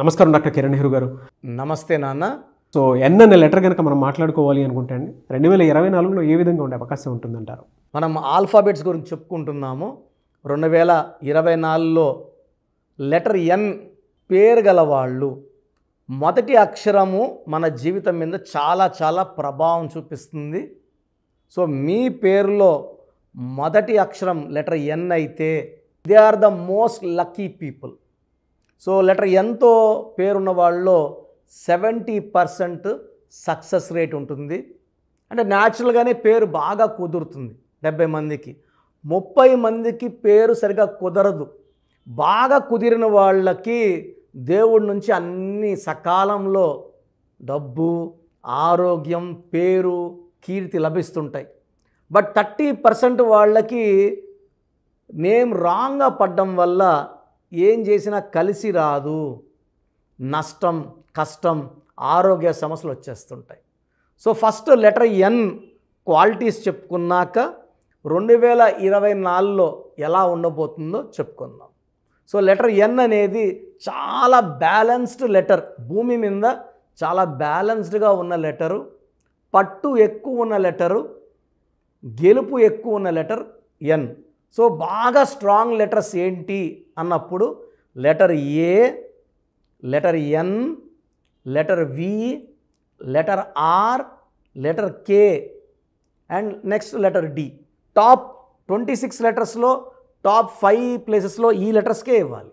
నమస్కారం డాక్టర్ కిరణ్ నెహ్రూ గారు నమస్తే నాన్న సో ఎన్ లెటర్ కనుక మనం మాట్లాడుకోవాలి అనుకుంటే అండి రెండు వేల ఇరవై నాలుగులో ఏ విధంగా ఉండే అవకాశం ఉంటుందంటారు మనం ఆల్ఫాబెట్స్ గురించి చెప్పుకుంటున్నాము రెండు వేల ఇరవై నాలుగులో లెటర్ ఎన్ పేరు గల వాళ్ళు మొదటి అక్షరము మన జీవితం మీద చాలా చాలా ప్రభావం చూపిస్తుంది సో మీ పేరులో మొదటి అక్షరం లెటర్ ఎన్ అయితే they are the most lucky people so letter ఎంతో పేరున్న వాళ్ళలో సెవెంటీ పర్సెంట్ సక్సెస్ రేట్ ఉంటుంది అంటే న్యాచురల్గానే పేరు బాగా కుదురుతుంది డెబ్బై మందికి ముప్పై మందికి పేరు సరిగా కుదరదు బాగా కుదిరిన వాళ్ళకి దేవుడి నుంచి అన్ని సకాలంలో డబ్బు ఆరోగ్యం పేరు కీర్తి లభిస్తుంటాయి బట్ థర్టీ పర్సెంట్ వాళ్ళకి నేమ్ రాంగ్గా పడ్డం వల్ల ఏం చేసినా కలిసి రాదు నష్టం కష్టం ఆరోగ్య సమస్యలు వచ్చేస్తుంటాయి so first letter N qualities చెప్పుకున్నాక రెండు వేల ఇరవై నాలుగులో ఎలా ఉండబోతుందో చెప్పుకుందాం సో లెటర్ ఎన్ అనేది చాలా బ్యాలెన్స్డ్ లెటర్ భూమి మీద చాలా బ్యాలెన్స్డ్గా ఉన్న లెటరు పట్టు ఎక్కువ ఉన్న లెటరు గెలుపు ఎక్కువ ఉన్న లెటర్ ఎన్ సో బాగా స్ట్రాంగ్ లెటర్స్ ఏంటి అన్నప్పుడు letter A letter N letter V letter R letter K and next letter D top twenty six లెటర్స్లో టాప్ ఫైవ్ ప్లేసెస్లో ఈ లెటర్స్కే ఇవ్వాలి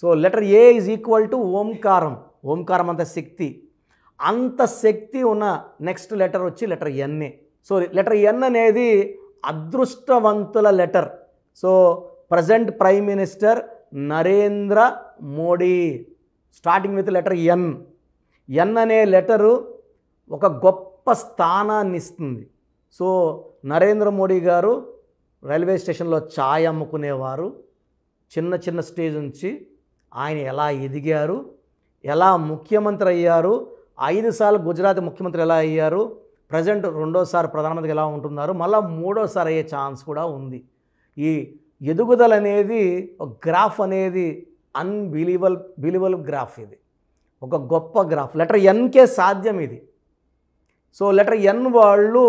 so letter A is equal to ఓంకారం ఓంకారం అంత శక్తి అంత శక్తి ఉన్న నెక్స్ట్ లెటర్ వచ్చి లెటర్ ఎన్ఏ సో లెటర్ ఎన్ అనేది అదృష్టవంతుల letter so present prime minister Narendra Modi starting with letter ఎన్ ఎన్ అనే లెటరు ఒక గొప్ప స్థానాన్ని ఇస్తుంది సో నరేంద్ర మోడీ గారు రైల్వే స్టేషన్లో ఛాయ్ అమ్ముకునేవారు చిన్న చిన్న స్టేజ్ నుంచి ఆయన ఎలా ఎదిగారు ఎలా ముఖ్యమంత్రి అయ్యారు ఐదు సార్లు గుజరాత్ ముఖ్యమంత్రి ఎలా అయ్యారు ప్రజెంట్ రెండోసారి ప్రధానమంత్రికి ఎలా ఉంటున్నారు మళ్ళీ మూడోసారి అయ్యే ఛాన్స్ కూడా ఉంది ఈ ఎదుగుదల అనేది ఒక గ్రాఫ్ అనేది అన్బిలీవల్ బిలీవల్ గ్రాఫ్ ఇది ఒక గొప్ప గ్రాఫ్ లెటర్ ఎన్కే సాధ్యం ఇది సో లెటర్ ఎన్ వాళ్ళు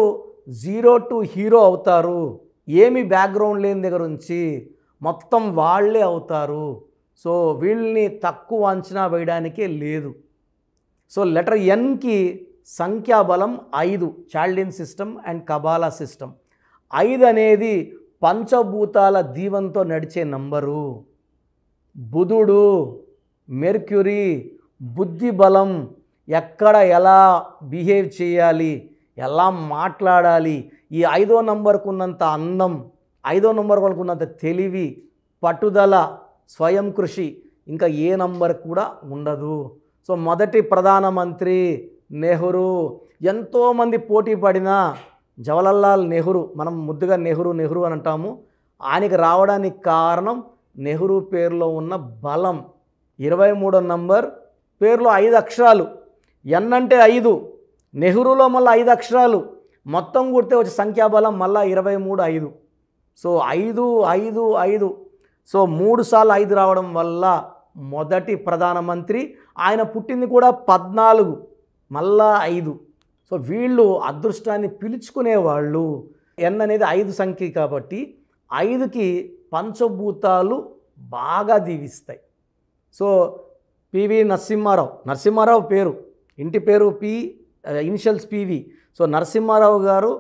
జీరో టు హీరో అవుతారు ఏమి బ్యాక్గ్రౌండ్ లేని దగ్గర నుంచి మొత్తం వాళ్ళే అవుతారు సో వీళ్ళని తక్కువ అంచనా వేయడానికే లేదు సో లెటర్ ఎన్కి సంఖ్యాబలం ఐదు Chaldean system and Kabbalah system ఐదు అనేది పంచభూతాల దీవంతో నడిచే నంబరు బుధుడు మెర్క్యూరీ బుద్ధి బలం ఎక్కడ ఎలా బిహేవ్ చేయాలి ఎలా మాట్లాడాలి ఈ ఐదో నంబర్కు ఉన్నంత అందం ఐదో నంబర్ వాళ్ళకు ఉన్నంత తెలివి పట్టుదల స్వయం కృషి ఇంకా ఏ నంబర్ కూడా ఉండదు సో మొదటి ప్రధానమంత్రి నెహ్రూ ఎంతోమంది పోటీ పడిన జవహర్లాల్ నెహ్రూ మనం ముద్దుగా నెహ్రూ నెహ్రూ అని అంటాము ఆయనకి రావడానికి కారణం నెహ్రూ పేరులో ఉన్న బలం ఇరవై మూడో నంబర్ పేరులో ఐదు అక్షరాలు ఎన్ అంటే ఐదు నెహ్రూలో మళ్ళీ ఐదు అక్షరాలు మొత్తం కూడితే వచ్చే సంఖ్యాబలం మళ్ళీ ఇరవై మూడు ఐదు సో ఐదు ఐదు ఐదు సో మూడు సార్లు ఐదు రావడం వల్ల మొదటి ప్రధానమంత్రి ఆయన పుట్టింది కూడా పద్నాలుగు మళ్ళా ఐదు సో వీళ్ళు అదృష్టాన్ని పిలుచుకునేవాళ్ళు ఎన్ అనేది ఐదు సంఖ్య కాబట్టి ఐదుకి పంచభూతాలు బాగా దీవిస్తాయి సో పివి నరసింహారావు నరసింహారావు పేరు ఇంటి పేరు P initials PV so Narasimha Rao garu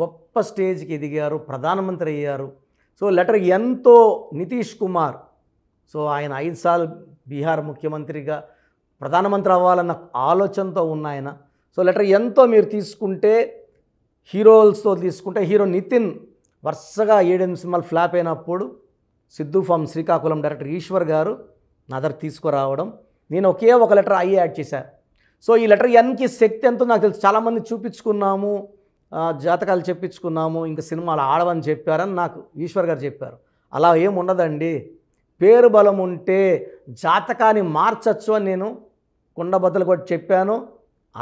గొప్ప స్టేజ్కి ఎదిగారు ప్రధానమంత్రి అయ్యారు సో లెటర్ ఎంతో నితీష్ కుమార్ సో ఆయన ఐదు సార్లు బీహార్ ముఖ్యమంత్రిగా ప్రధానమంత్రి అవ్వాలన్న ఆలోచనతో ఉన్నాయన సో లెటర్ ఎంతో మీరు తీసుకుంటే హీరోస్తో తీసుకుంటే హీరో నితిన్ వరుసగా ఏడెనిమిది సినిమాలు ఫ్లాప్ అయినప్పుడు సిద్ధు ఫామ్ శ్రీకాకుళం డైరెక్టర్ ఈశ్వర్ గారు నా దగ్గర తీసుకురావడం నేను ఒకే ఒక లెటర్ ఐ యాడ్ చేశాను సో ఈ లెటర్ ఎన్కి శక్తి ఎంతో నాకు తెలుసు చాలామంది చూపించుకున్నాము జాతకాలు చెప్పించుకున్నాము ఇంకా సినిమాలు ఆడవని చెప్పారని నాకు ఈశ్వర్ గారు చెప్పారు అలా ఏం పేరు బలం ఉంటే జాతకాన్ని మార్చచ్చు అని నేను కుండబద్దలు కూడా చెప్పాను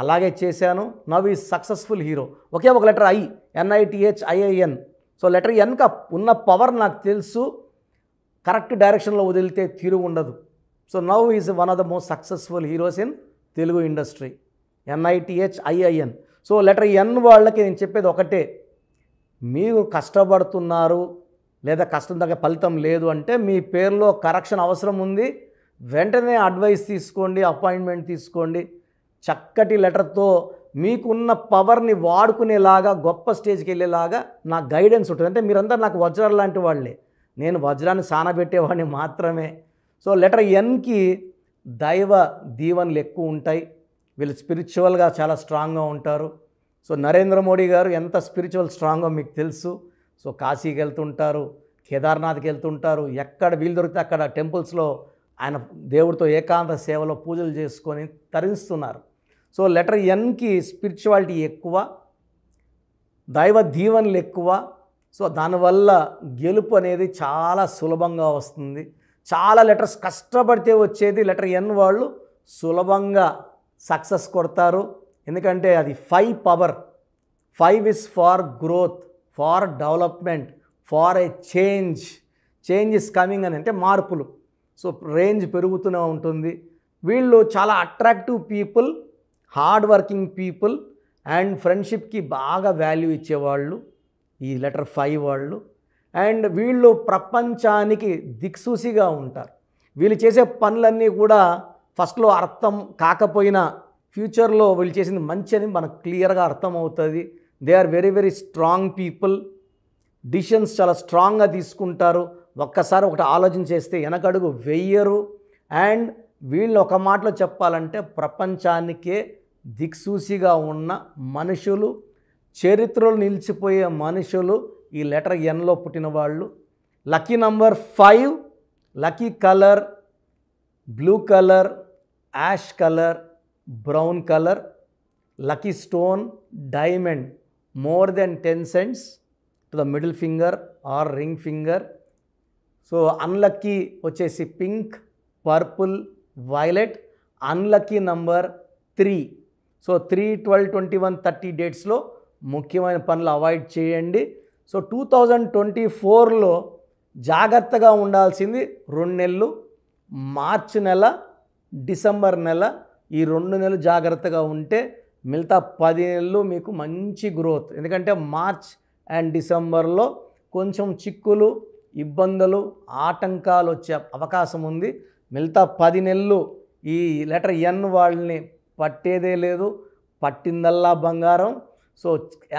అలాగే చేశాను నవ్ ఈజ్ సక్సెస్ఫుల్ హీరో ఒకే ఒక letter I N I T H I I N so letter ఎన్క ఉన్న పవర్ నాకు తెలుసు కరెక్ట్ డైరెక్షన్లో వదిలితే తీరు ఉండదు so now is one of the most successful heroes in Telugu industry N I T H I I N so letter N వాళ్ళకి నేను చెప్పేది ఒకటే మీరు కష్టపడుతున్నారు లేదా కష్టం తగ్గ ఫలితం లేదు అంటే మీ పేరులో కరెక్షన్ అవసరం ఉంది వెంటనే అడ్వైస్ తీసుకోండి అపాయింట్మెంట్ తీసుకోండి చక్కటి లెటర్తో మీకున్న పవర్ని వాడుకునేలాగా గొప్ప స్టేజ్కి వెళ్ళేలాగా నా గైడెన్స్ ఉంటుంది అంటే మీరందరూ నాకు వజ్రాలు లాంటి వాళ్ళే నేను వజ్రాన్ని సానబెట్టేవాడిని మాత్రమే సో లెటర్ ఎన్కి దైవ దీవెనలు ఎక్కువ ఉంటాయి వీళ్ళు స్పిరిచువల్గా చాలా స్ట్రాంగ్గా ఉంటారు సో నరేంద్ర మోడీ గారు ఎంత స్పిరిచువల్ స్ట్రాంగో మీకు తెలుసు సో కాశీకి వెళ్తుంటారు కేదార్నాథ్కి వెళ్తుంటారు ఎక్కడ వీలు దొరికితే అక్కడ టెంపుల్స్లో ఆయన దేవుడితో ఏకాంత సేవలో పూజలు చేసుకొని తరిస్తున్నారు సో లెటర్ ఎన్కి స్పిరిచువాలిటీ ఎక్కువ దైవ దీవెనలు ఎక్కువ సో దానివల్ల గెలుపు అనేది చాలా సులభంగా వస్తుంది చాలా లెటర్స్ కష్టపడితే వచ్చేది లెటర్ ఎన్ వాళ్ళు సులభంగా సక్సెస్ కొడతారు ఎందుకంటే అది five power five is for growth for development for a change change is coming అని అంటే మార్పులు సో రేంజ్ పెరుగుతూనే ఉంటుంది వీళ్ళు చాలా attractive people hard working people and ఫ్రెండ్షిప్కి బాగా వాల్యూ ఇచ్చేవాళ్ళు ఈ లెటర్ ఫైవ్ వాళ్ళు అండ్ వీళ్ళు ప్రపంచానికి దిక్సూసిగా ఉంటారు వీళ్ళు చేసే పనులన్నీ కూడా ఫస్ట్లో అర్థం కాకపోయినా ఫ్యూచర్లో వీళ్ళు చేసింది మంచి అని మనకు క్లియర్గా అర్థమవుతుంది they are very very strong people decisions చాలా స్ట్రాంగ్గా తీసుకుంటారు ఒక్కసారి ఒకటి ఆలోచన చేస్తే వెనకడుగు వెయ్యరు అండ్ వీళ్ళు ఒక మాటలో చెప్పాలంటే ప్రపంచానికే దిక్సూసిగా ఉన్న మనుషులు చరిత్రలు నిలిచిపోయే మనుషులు ఈ లెటర్ ఎన్లో పుట్టిన వాళ్ళు lucky number five lucky colour blue colour ash colour brown colour lucky stone diamond more than ten cents to the middle finger or ring finger so unlucky వచ్చేసి pink purple violet unlucky number three so three twelve twenty one thirty డేట్స్లో ముఖ్యమైన పనులు avoid చేయండి so two thousand twenty ఫోర్లో జాగ్రత్తగా ఉండాల్సింది రెండు నెలలు మార్చి నెల డిసెంబర్ నెల ఈ రెండు నెలలు జాగ్రత్తగా ఉంటే మిగతా పది నెలలు మీకు మంచి గ్రోత్ ఎందుకంటే మార్చ్ అండ్ డిసెంబర్లో కొంచెం చిక్కులు ఇబ్బందులు ఆటంకాలు వచ్చే అవకాశం ఉంది మిగతా పది నెలలు ఈ లెటర్ ఎన్ వాళ్ళని పట్టేదే లేదు పట్టిందల్లా బంగారం సో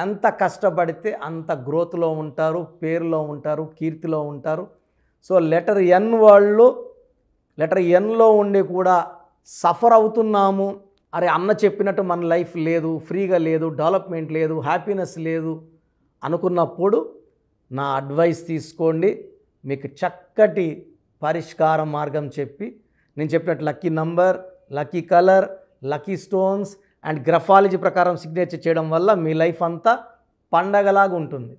ఎంత కష్టపడితే అంత గ్రోత్లో ఉంటారు పేరులో ఉంటారు కీర్తిలో ఉంటారు సో లెటర్ ఎన్ వాళ్ళు లెటర్ ఎన్లో ఉండి కూడా సఫర్ అవుతున్నాము అరే అన్న చెప్పినట్టు మన లైఫ్ లేదు ఫ్రీగా లేదు డెవలప్మెంట్ లేదు హ్యాపీనెస్ లేదు అనుకున్నప్పుడు నా అడ్వైస్ తీసుకోండి మీకు చక్కటి పరిష్కార మార్గం చెప్పి నేను చెప్పినట్టు lucky number lucky colour lucky stones and graphology ప్రకారం సిగ్నేచర్ చేయడం వల్ల మీ లైఫ్ అంతా పండగలాగా ఉంటుంది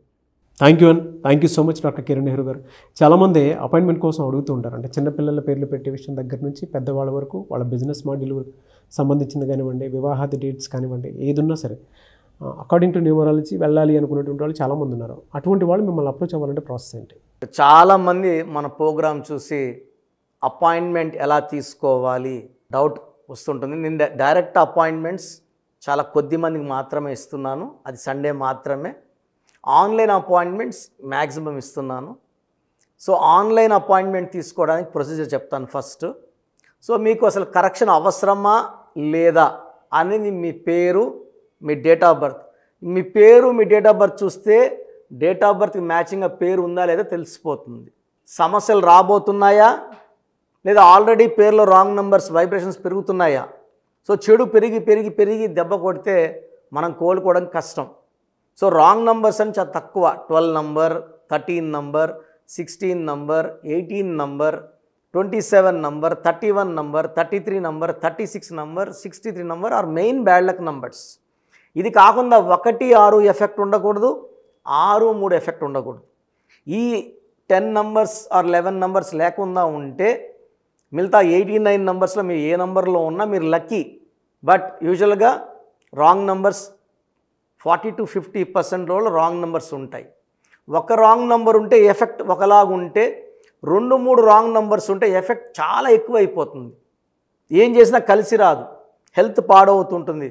థ్యాంక్ యూ అన్ thank you so much doctor Kiran Nehru garu చాలామంది అపాయింట్మెంట్ కోసం అడుగుతూ ఉంటారు అంటే చిన్నపిల్లల పేర్లు పెట్టే విషయం దగ్గర నుంచి పెద్దవాళ్ళ వరకు వాళ్ళ బిజినెస్ మాడ్యూల్ సంబంధించింది కానివ్వండి వివాహాది డేట్స్ కానివ్వండి ఏదున్నా సరే అకార్డింగ్ టు న్యూమరాలజీ వెళ్ళాలి అనుకునేటువంటి వాళ్ళు చాలామంది ఉన్నారు అటువంటి వాళ్ళు మిమ్మల్ని అప్రోచ్ అవ్వాలంటే ప్రాసెస్ ఏంటి చాలామంది మన ప్రోగ్రామ్ చూసి అపాయింట్మెంట్ ఎలా తీసుకోవాలి డౌట్ వస్తుంటుంది నేను డైరెక్ట్ అపాయింట్మెంట్స్ చాలా కొద్ది మందికి మాత్రమే ఇస్తున్నాను అది సండే మాత్రమే ఆన్లైన్ అపాయింట్మెంట్స్ మ్యాక్సిమం ఇస్తున్నాను సో ఆన్లైన్ అపాయింట్మెంట్ తీసుకోవడానికి ప్రొసీజర్ చెప్తాను ఫస్ట్ సో మీకు అసలు కరెక్షన్ అవసరమా లేదా అనేది మీ పేరు మీ డేట్ ఆఫ్ బర్త్ మీ పేరు మీ డేట్ ఆఫ్ బర్త్ చూస్తే డేట్ ఆఫ్ బర్త్కి మ్యాచింగ్గా పేరు ఉందా లేదా తెలిసిపోతుంది సమస్యలు రాబోతున్నాయా లేదా ఆల్రెడీ పేర్లో రాంగ్ నెంబర్స్ వైబ్రేషన్స్ పెరుగుతున్నాయా సో చెడు పెరిగి పెరిగి పెరిగి దెబ్బ కొడితే మనం కోలుకోవడం కష్టం సో రాంగ్ నంబర్స్ అని చాలా తక్కువ twelve number thirteen number sixteen number eighteen number twenty seven number thirty one number thirty three number thirty six number sixty three number are main bad luck numbers ఇది కాకుండా ఒకటి ఆరు effect ఉండకూడదు ఆరు మూడు ఎఫెక్ట్ ఉండకూడదు ఈ ten numbers or eleven numbers లేకుండా ఉంటే మిగతా ఎయిటీ నైన్ నంబర్స్లో మీరు ఏ నంబర్లో ఉన్నా మీరు లక్కీ బట్ యూజువల్గా wrong numbers forty to fifty percent రోజులు రాంగ్ నంబర్స్ ఉంటాయి ఒక రాంగ్ నంబర్ ఉంటే ఎఫెక్ట్ ఒకలాగుంటే రెండు మూడు రాంగ్ నంబర్స్ ఉంటే ఎఫెక్ట్ చాలా ఎక్కువ అయిపోతుంది ఏం చేసినా కలిసి రాదు హెల్త్ పాడవుతుంటుంది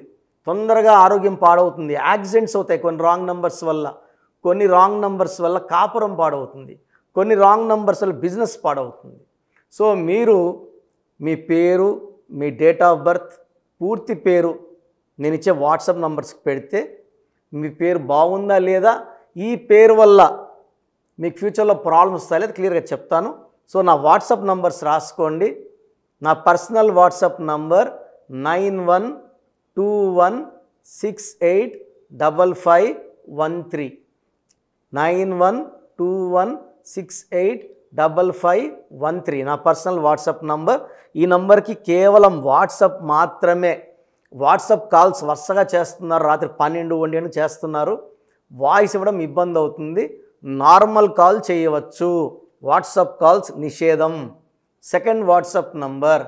తొందరగా ఆరోగ్యం పాడవుతుంది యాక్సిడెంట్స్ అవుతాయి కొన్ని రాంగ్ నంబర్స్ వల్ల కొన్ని రాంగ్ నంబర్స్ వల్ల కాపురం పాడవుతుంది కొన్ని రాంగ్ నంబర్స్ వల్ల బిజినెస్ పాడవుతుంది సో మీరు మీ పేరు మీ డేట్ ఆఫ్ బర్త్ పూర్తి పేరు నేను ఇచ్చే వాట్సాప్ నంబర్స్కి పెడితే మీ పేరు బాగుందా లేదా ఈ పేరు వల్ల మీకు ఫ్యూచర్లో ప్రాబ్లమ్స్ వస్తాయి లేదా క్లియర్గా చెప్తాను సో నా వాట్సాప్ నంబర్స్ రాసుకోండి నా personal WhatsApp number nine one two one six eight double five one three nine one two one six eight double five one three నా పర్సనల్ వాట్సాప్ నంబర్ ఈ నంబర్కి కేవలం వాట్సాప్ మాత్రమే వాట్సాప్ కాల్స్ వరుసగా చేస్తున్నారు రాత్రి పన్నెండు ఒంటి చేస్తున్నారు వాయిస్ ఇవ్వడం ఇబ్బంది అవుతుంది నార్మల్ కాల్ చేయవచ్చు వాట్సాప్ కాల్స్ నిషేధం second WhatsApp number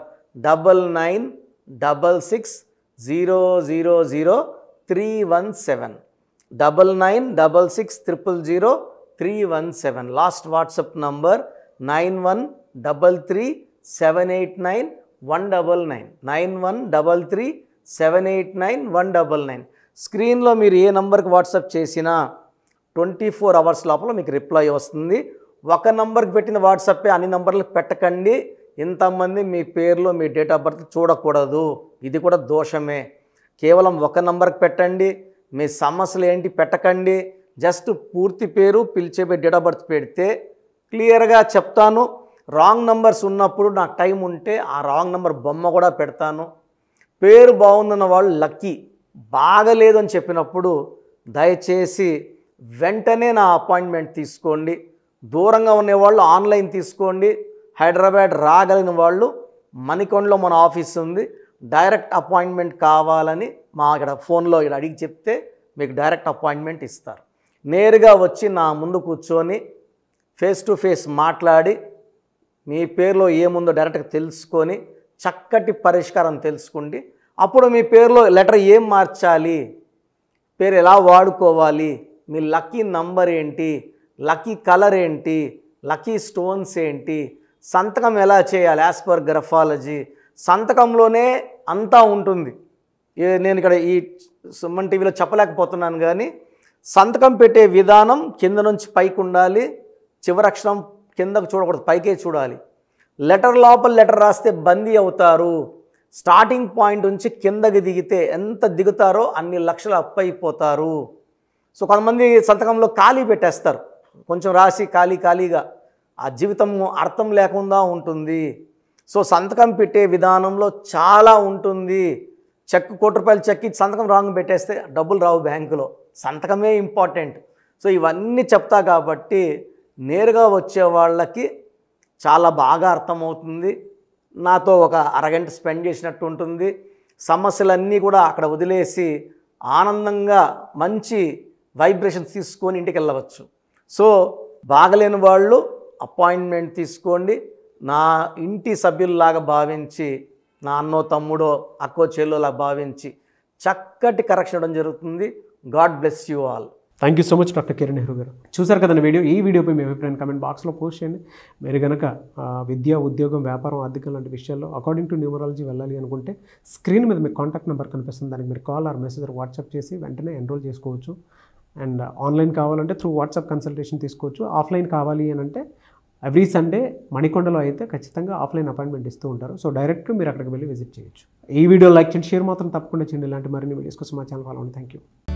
double nine double six zero zero zero three one seven double nine double six triple zero three one seven last WhatsApp number nine one double three seven eight nine one double nine nine one double three seven eight nine one double nine స్క్రీన్లో మీరు ఏ నంబర్కి WhatsApp చేసినా twenty four hours లోపల మీకు reply వస్తుంది ఒక నంబర్కి పెట్టిన వాట్సాపే అన్ని నంబర్లకు పెట్టకండి ఇంతమంది మీ పేర్లో మీ డేట్ ఆఫ్ బర్త్ చూడకూడదు ఇది కూడా దోషమే కేవలం ఒక నంబర్కి పెట్టండి మీ సమస్యలు ఏంటి పెట్టకండి జస్ట్ పూర్తి పేరు పిలిచే డేట్ ఆఫ్ బర్త్ పెడితే క్లియర్గా చెప్తాను రాంగ్ నంబర్స్ ఉన్నప్పుడు నాకు టైం ఉంటే ఆ రాంగ్ నంబర్ బొమ్మ కూడా పెడతాను పేరు బాగుందన్న వాళ్ళు లక్కీ బాగలేదు అని చెప్పినప్పుడు దయచేసి వెంటనే నా అపాయింట్మెంట్ తీసుకోండి దూరంగా ఉండేవాళ్ళు ఆన్లైన్ తీసుకోండి హైదరాబాద్ రాగలిగిన వాళ్ళు మణికొండలో మన ఆఫీస్ ఉంది డైరెక్ట్ అపాయింట్మెంట్ కావాలని మా ఇక్కడ ఫోన్లో ఇక్కడ అడిగి చెప్తే మీకు డైరెక్ట్ అపాయింట్మెంట్ ఇస్తారు నేరుగా వచ్చి నా ముందు కూర్చొని ఫేస్ టు ఫేస్ మాట్లాడి మీ పేరులో ఏముందో డైరెక్ట్గా తెలుసుకొని చక్కటి పరిష్కారం తెలుసుకోండి అప్పుడు మీ పేరులో లెటర్ ఏం మార్చాలి పేరు ఎలా వాడుకోవాలి మీ లక్కీ నంబర్ ఏంటి లక్కీ కలర్ ఏంటి లక్కీ స్టోన్స్ ఏంటి సంతకం ఎలా చేయాలి యాజ్ పర్ గ్రఫాలజీ సంతకంలోనే అంతా ఉంటుంది నేను ఇక్కడ ఈ సుమ్మన్ టీవీలో చెప్పలేకపోతున్నాను కానీ సంతకం పెట్టే విధానం కింద నుంచి పైకి ఉండాలి చివరక్షరం కిందకు చూడకూడదు పైకే చూడాలి లెటర్ లోపల లెటర్ రాస్తే బందీ అవుతారు స్టార్టింగ్ పాయింట్ నుంచి కిందకి దిగితే ఎంత దిగుతారో అన్ని లక్షలు అప్పైపోతారు సో కొంతమంది సంతకంలో ఖాళీ పెట్టేస్తారు కొంచెం రాసి ఖాళీ ఖాళీగా ఆ జీవితం అర్థం లేకుండా ఉంటుంది సో సంతకం పెట్టే విధానంలో చాలా ఉంటుంది చెక్ కోటి రూపాయలు చెక్ ఇచ్చి సంతకం రాంగ్ పెట్టేస్తే డబ్బులు రావు బ్యాంకులో సంతకమే ఇంపార్టెంట్ సో ఇవన్నీ చెప్తా కాబట్టి నేరుగా వచ్చే వాళ్ళకి చాలా బాగా అర్థమవుతుంది నాతో ఒక అరగంట స్పెండ్ చేసినట్టు ఉంటుంది సమస్యలన్నీ కూడా అక్కడ వదిలేసి ఆనందంగా మంచి వైబ్రేషన్స్ తీసుకొని ఇంటికి వెళ్ళవచ్చు సో బాగలేని వాళ్ళు అపాయింట్మెంట్ తీసుకోండి నా ఇంటి సభ్యుల్లాగా భావించి నా అన్నో తమ్ముడో అక్కో చెల్లోలా భావించి చక్కటి కరెక్షన్ ఇవ్వడం జరుగుతుంది God bless you all thank you so much doctor Kiran Nehru garu చూసారు కదా వీడియో ఈ వీడియోపై మీ అభిప్రాయం కమెంట్ బాక్స్లో పోస్ట్ చేయండి మీరు కనుక విద్య ఉద్యోగం వ్యాపారం ఆర్థికం లాంటి విషయాల్లో అకార్డింగ్ టు న్యూమరాలజీ వెళ్ళాలి అనుకుంటే స్క్రీన్ మీద మీ కాంటాక్ట్ నెంబర్ కనిపిస్తుంది దానికి మీరు కాల్ ఆర్ మెసేజ్ వాట్సాప్ చేసి వెంటనే ఎన్రోల్ చేసుకోవచ్చు అండ్ ఆన్లైన్ కావాలంటే త్రూ వాట్సాప్ కన్సల్టేషన్ తీసుకోవచ్చు ఆఫ్లైన్ కావాలి అని అంటే ఎవ్రీ సండే మణికొండలో అయితే ఖచ్చితంగా ఆఫ్లైన్ అపాయింట్మెంట్ ఇస్తూ ఉంటారు సో డైరెక్ట్గా మీరు అక్కడికి వెళ్ళి విజిట్ చేయొచ్చు ఈ వీడియో లైక్ చేయండి షేర్ మాత్రం తప్పకుండా చేయండి ఇలాంటి మరిన్ని వీడియోస్ కోసం మా ఛానల్ ఫాలో అవ్వండి థ్యాంక్ యూ